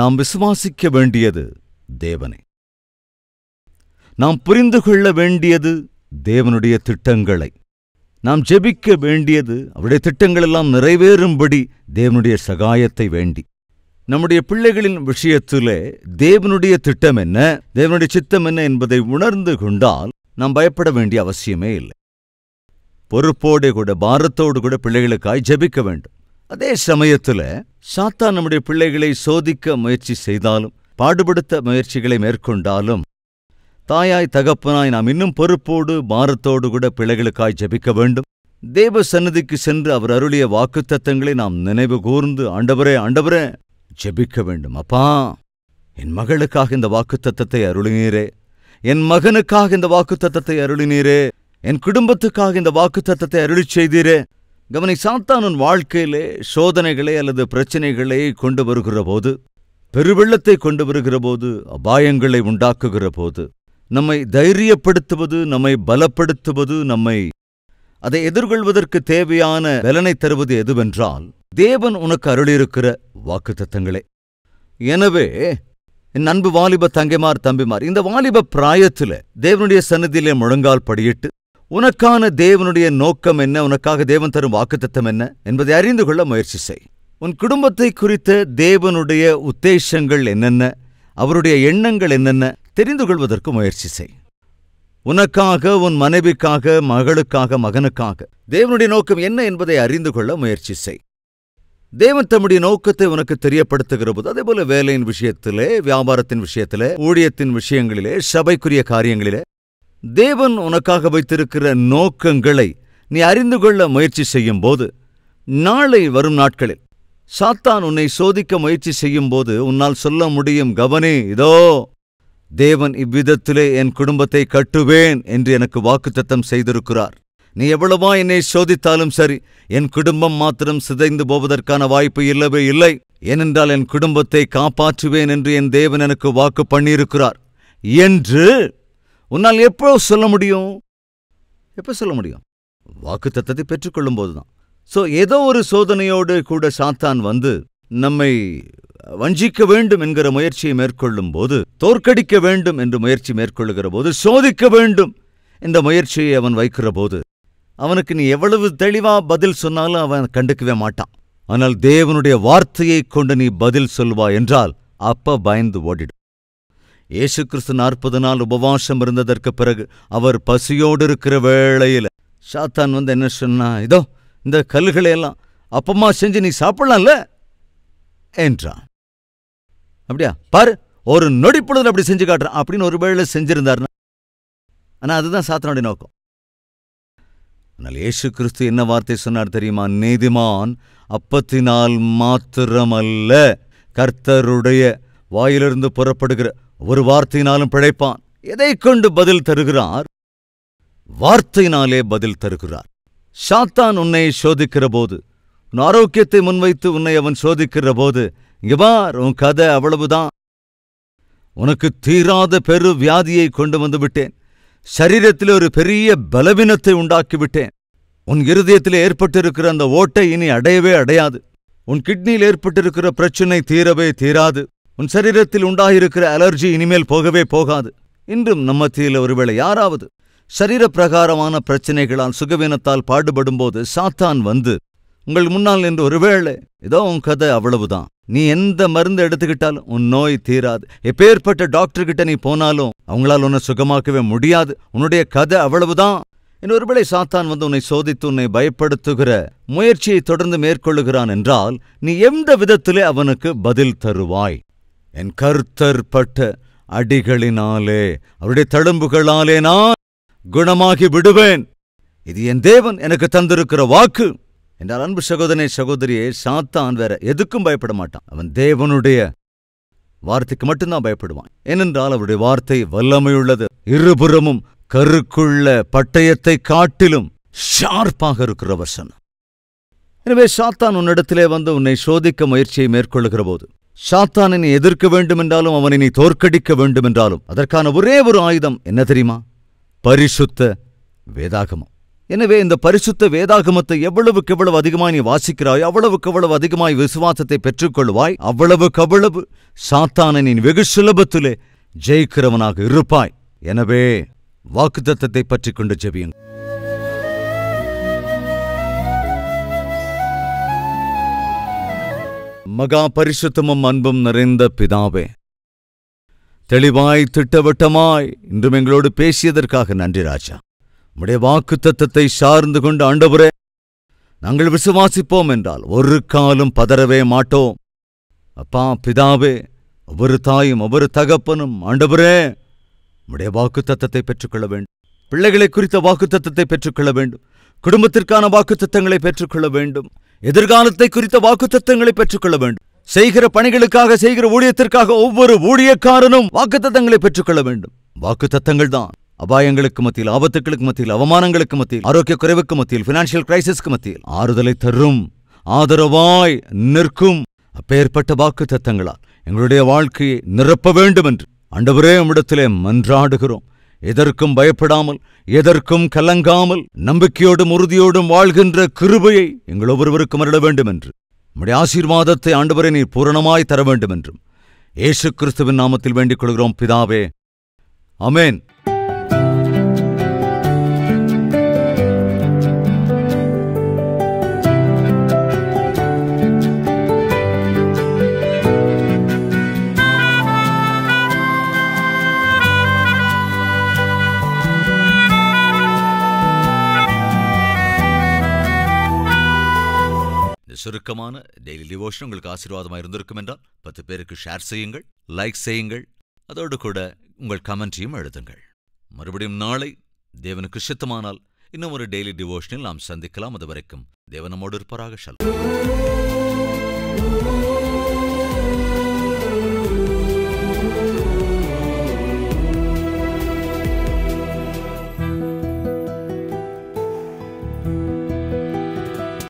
நாம் விசுவாசிக்க வேண்டியது தேவனை நாம் புரிந்து கொள்ள வேண்டியது தேவனுடைய திட்டங்களை நாம் ஜெபிக்க வேண்டியது அவருடைய திட்டங்களெல்லாம் நிறைவேறும்படி தேவனுடைய சகாயத்தை வேண்டி நம்முடைய பிள்ளைகளின் விஷயத்திலே தேவனுடைய திட்டம் என்ன தேவனுடைய சித்தம் என்ன என்பதை உணர்ந்து கொண்டால் நாம் பயப்பட வேண்டிய அவசியமே இல்லை பொறுப்போடு கூட பாரத்தோடு கூட பிள்ளைகளுக்காய் ஜபிக்க வேண்டும் அதே சமயத்தில் சாத்தா நம்முடைய பிள்ளைகளை சோதிக்க முயற்சி செய்தாலும் பாடுபடுத்த முயற்சிகளை மேற்கொண்டாலும் தாயாய் தகப்பனாய் நாம் இன்னும் பொறுப்போடு பாரத்தோடு கூட பிள்ளைகளுக்காய் ஜபிக்க வேண்டும் தேவ சன்னதிக்கு சென்று அவர் அருளிய வாக்குத்தத்தங்களை நாம் நினைவு கூர்ந்து ஆண்டவரே ஆண்டவரே ஜெபிக்க வேண்டும் அப்பா என் மகளுக்காக இந்த வாக்குத்தத்தத்தை அருளினீரே என் மகனுக்காக இந்த வாக்குத்தத்தத்தை அருளினீரே என் குடும்பத்துக்காக இந்த வாக்குத்தத்தத்தை அருளி செய்தீரே கவனி சாத்தானன் உன் வாழ்க்கையிலே சோதனைகளை அல்லது பிரச்சனைகளை கொண்டு வருகிற போது பெருவெள்ளத்தை கொண்டு வருகிற போது அபாயங்களை உண்டாக்குகிற போது நம்மை தைரியப்படுத்துவது நம்மை பலப்படுத்துவது நம்மை அதை எதிர்கொள்வதற்கு தேவையான பலனை தருவது எதுவென்றால் தேவன் உனக்கு அருளிருக்கிற வாக்கு தத்தங்களே எனவே என் அன்பு வாலிப தங்கைமார் தம்பிமார் இந்த வாலிப பிராயத்தில் தேவனுடைய சன்னதியிலே முழங்கால் படியிட்டு உனக்கான தேவனுடைய நோக்கம் என்ன உனக்காக தேவன் தரும் வாக்குத்தத்தம் என்ன என்பதை அறிந்து கொள்ள முயற்சி செய் உன் குடும்பத்தை குறித்த தேவனுடைய உத்தேசங்கள் என்னென்ன அவருடைய எண்ணங்கள் என்னென்ன தெரிந்து கொள்வதற்கு முயற்சி செய் உனக்காக உன் மனைவிக்காக மகளுக்காக மகனுக்காக தேவனுடைய நோக்கம் என்ன என்பதை அறிந்து கொள்ள முயற்சி செய் தேவன் தம்முடைய நோக்கத்தை உனக்கு தெரியப்படுத்துகிற போது அதே போல வேலையின் விஷயத்திலே வியாபாரத்தின் விஷயத்திலே ஊழியத்தின் விஷயங்களிலே சபைக்குரிய காரியங்களிலே தேவன் உனக்காக வைத்திருக்கிற நோக்கங்களை நீ அறிந்து கொள்ள முயற்சி செய்யும் போது நாளை வரும் நாட்களில் சாத்தான் உன்னை சோதிக்க முயற்சி செய்யும் போது உன்னால் சொல்ல முடியும் கவனே இதோ தேவன் இவ்விதத்திலே என் குடும்பத்தை கட்டுவேன் என்று எனக்கு வாக்குத்தத்தம் செய்திருக்கிறார் நீ எவ்வளவா என்னை சோதித்தாலும் சரி என் குடும்பம் மாத்திரம் சிதைந்து போவதற்கான வாய்ப்பு இல்லவே இல்லை ஏனென்றால் என் குடும்பத்தை காப்பாற்றுவேன் என்று என் தேவன் எனக்கு வாக்கு பண்ணியிருக்கிறார் என்று உன்னால் எப்போ சொல்ல முடியும் எப்போ சொல்ல முடியும் வாக்கு தத்தத்தை பெற்றுக்கொள்ளும் போது தான் ஸோ ஏதோ ஒரு சோதனையோடு கூட சாத்தான் வந்து நம்மை வஞ்சிக்க வேண்டும் என்கிற முயற்சியை மேற்கொள்ளும் போது தோற்கடிக்க வேண்டும் என்று முயற்சி மேற்கொள்ளுகிற போது சோதிக்க வேண்டும் இந்த முயற்சியை அவன் வைக்கிற போது அவனுக்கு நீ எவ்வளவு தெளிவா பதில் சொன்னாலும் அவன் கண்டுக்கவே மாட்டான் ஆனால் தேவனுடைய வார்த்தையை கொண்டு நீ பதில் சொல்வா என்றால் அப்ப பயந்து ஓடிடும் இயேசு கிறிஸ்து நாற்பது நாள் உபவாசம் இருந்ததற்கு பிறகு அவர் பசியோடு இருக்கிற வேளையில் சாத்தான் வந்து என்ன சொன்னா இதோ இந்த கல்களை எல்லாம் அப்பமா செஞ்சு நீ சாப்பிடலாம்ல என்றான் அப்படியா பாரு ஒரு நொடி பொழுது அப்படி செஞ்சு காட்டுறான் அப்படின்னு ஒரு வேளை செஞ்சிருந்தார்னா ஆனா அதுதான் சாத்தனுடைய நோக்கம் ஆனால் இயேசு கிறிஸ்து என்ன வார்த்தை சொன்னார் தெரியுமா நீதிமான் அப்பத்தினால் மாத்திரமல்ல கர்த்தருடைய வாயிலிருந்து புறப்படுகிற ஒரு வார்த்தையினாலும் பிழைப்பான் எதை கொண்டு பதில் தருகிறார் வார்த்தையினாலே பதில் தருகிறார் சாத்தான் உன்னை சோதிக்கிற போது உன் ஆரோக்கியத்தை முன்வைத்து உன்னை அவன் சோதிக்கிற போது இவார் உன் கதை அவ்வளவுதான் உனக்கு தீராத பெரு வியாதியை கொண்டு வந்து விட்டேன் சரீரத்தில் ஒரு பெரிய பலவீனத்தை உண்டாக்கிவிட்டேன் உன் இருதயத்தில் ஏற்பட்டிருக்கிற அந்த ஓட்டை இனி அடையவே அடையாது உன் கிட்னியில் ஏற்பட்டிருக்கிற பிரச்சினை தீரவே தீராது உன் சரீரத்தில் உண்டாயிருக்கிற அலர்ஜி இனிமேல் போகவே போகாது இன்றும் நம் மத்தியில் ஒருவேளை யாராவது சரீரப்பிரகாரமான பிரகாரமான பிரச்சனைகளால் சுகவீனத்தால் பாடுபடும்போது சாத்தான் வந்து உங்கள் முன்னால் நின்று ஒருவேளை ஏதோ உன் கதை அவ்வளவுதான் நீ எந்த மருந்து எடுத்துக்கிட்டாலும் உன் நோய் தீராது எப்பேற்பட்ட டாக்டர்கிட்ட நீ போனாலும் அவங்களால் உன்னை சுகமாக்கவே முடியாது உன்னுடைய கதை அவ்வளவுதான் ஒருவேளை சாத்தான் வந்து உன்னை சோதித்து உன்னை பயப்படுத்துகிற முயற்சியை தொடர்ந்து மேற்கொள்ளுகிறான் என்றால் நீ எந்த விதத்திலே அவனுக்கு பதில் தருவாய் என் பட்ட அடிகளினாலே அவருடைய தழும்புகளாலே நான் குணமாகி விடுவேன் இது என் தேவன் எனக்கு தந்திருக்கிற வாக்கு என்றால் அன்பு சகோதரனை சகோதரியை சாத்தான் வேற எதுக்கும் பயப்பட மாட்டான் அவன் தேவனுடைய வார்த்தைக்கு மட்டும்தான் பயப்படுவான் ஏனென்றால் அவருடைய வார்த்தை வல்லமையுள்ளது இருபுறமும் கருக்குள்ள பட்டயத்தை காட்டிலும் ஷார்ப்பாக இருக்கிற வசனம் எனவே சாத்தான் உன்னிடத்திலே வந்து உன்னை சோதிக்க முயற்சியை மேற்கொள்ளுகிற போது சாத்தானினை எதிர்க்க வேண்டும் என்றாலும் அவனை நீ தோற்கடிக்க வேண்டும் என்றாலும் அதற்கான ஒரே ஒரு ஆயுதம் என்ன தெரியுமா பரிசுத்த வேதாகமம் எனவே இந்த பரிசுத்த வேதாகமத்தை எவ்வளவுக்கு எவ்வளவு அதிகமாய் நீ வாசிக்கிறாய் அவ்வளவுக்கு எவ்வளவு அதிகமாய் விசுவாசத்தை பெற்றுக்கொள்வாய் அவ்வளவுக்கு அவ்வளவு சாத்தானை நீ வெகு சுலபத்திலே ஜெயிக்கிறவனாக இருப்பாய் எனவே வாக்குத்தத்தை பற்றி கொண்டு ஜெபியுங்கள் மகா பரிசுத்தமும் அன்பும் நிறைந்த பிதாவே தெளிவாய் திட்டவட்டமாய் இன்றும் எங்களோடு பேசியதற்காக நன்றி ராஜா உடைய வாக்கு தத்தத்தை சார்ந்து கொண்டு ஆண்டவரே நாங்கள் விசுவாசிப்போம் என்றால் ஒரு காலம் பதறவே மாட்டோம் அப்பா பிதாவே ஒவ்வொரு தாயும் ஒவ்வொரு தகப்பனும் ஆண்டவரே உடைய வாக்கு தத்தத்தை பெற்றுக்கொள்ள வேண்டும் பிள்ளைகளை குறித்த வாக்கு தத்தத்தை பெற்றுக்கொள்ள வேண்டும் குடும்பத்திற்கான வாக்கு தத்தங்களை பெற்றுக்கொள்ள வேண்டும் எதிர்காலத்தை குறித்த வாக்குத்தத்தங்களை பெற்றுக்கொள்ள வேண்டும் செய்கிற பணிகளுக்காக செய்கிற ஊழியத்திற்காக ஒவ்வொரு ஊழியக்காரனும் வாக்குத்தத்தங்களை பெற்றுக்கொள்ள வேண்டும் வாக்குத்தத்தங்கள் தான் அபாயங்களுக்கு மத்தியில் ஆபத்துக்களுக்கு மத்தியில் அவமானங்களுக்கு மத்தியில் ஆரோக்கிய குறைவுக்கு மத்தியில் பினான்சியல் கிரைசிஸ்க்கு மத்தியில் ஆறுதலை தரும் ஆதரவாய் நிற்கும் அப்பேற்பட்ட வாக்கு தத்தங்களால் எங்களுடைய வாழ்க்கையை நிரப்ப வேண்டும் என்று அண்டவரே உம்மிடத்திலே மன்றாடுகிறோம் எதற்கும் பயப்படாமல் எதற்கும் கலங்காமல் நம்பிக்கையோடும் உறுதியோடும் வாழ்கின்ற கிருபையை எங்கள் ஒவ்வொருவருக்கும் அருட வேண்டும் என்று நம்முடைய ஆசீர்வாதத்தை ஆண்டுவரை நீர் பூரணமாய் தர வேண்டும் என்றும் ஏசு கிறிஸ்துவின் நாமத்தில் வேண்டிக் கொள்கிறோம் பிதாவே அமேன் சுருக்கமான டெய்லி டிவோஷன் உங்களுக்கு ஆசீர்வாதமாக இருந்திருக்கும் என்றால் பத்து பேருக்கு ஷேர் செய்யுங்கள் லைக் செய்யுங்கள் அதோடு கூட உங்கள் கமெண்ட்டையும் எழுதுங்கள் மறுபடியும் நாளை தேவனுக்கு சித்தமானால் இன்னும் ஒரு டெய்லி டிவோஷனில் நாம் சந்திக்கலாம் அது வரைக்கும் தேவனமோடு இருப்பாராக சொல்ல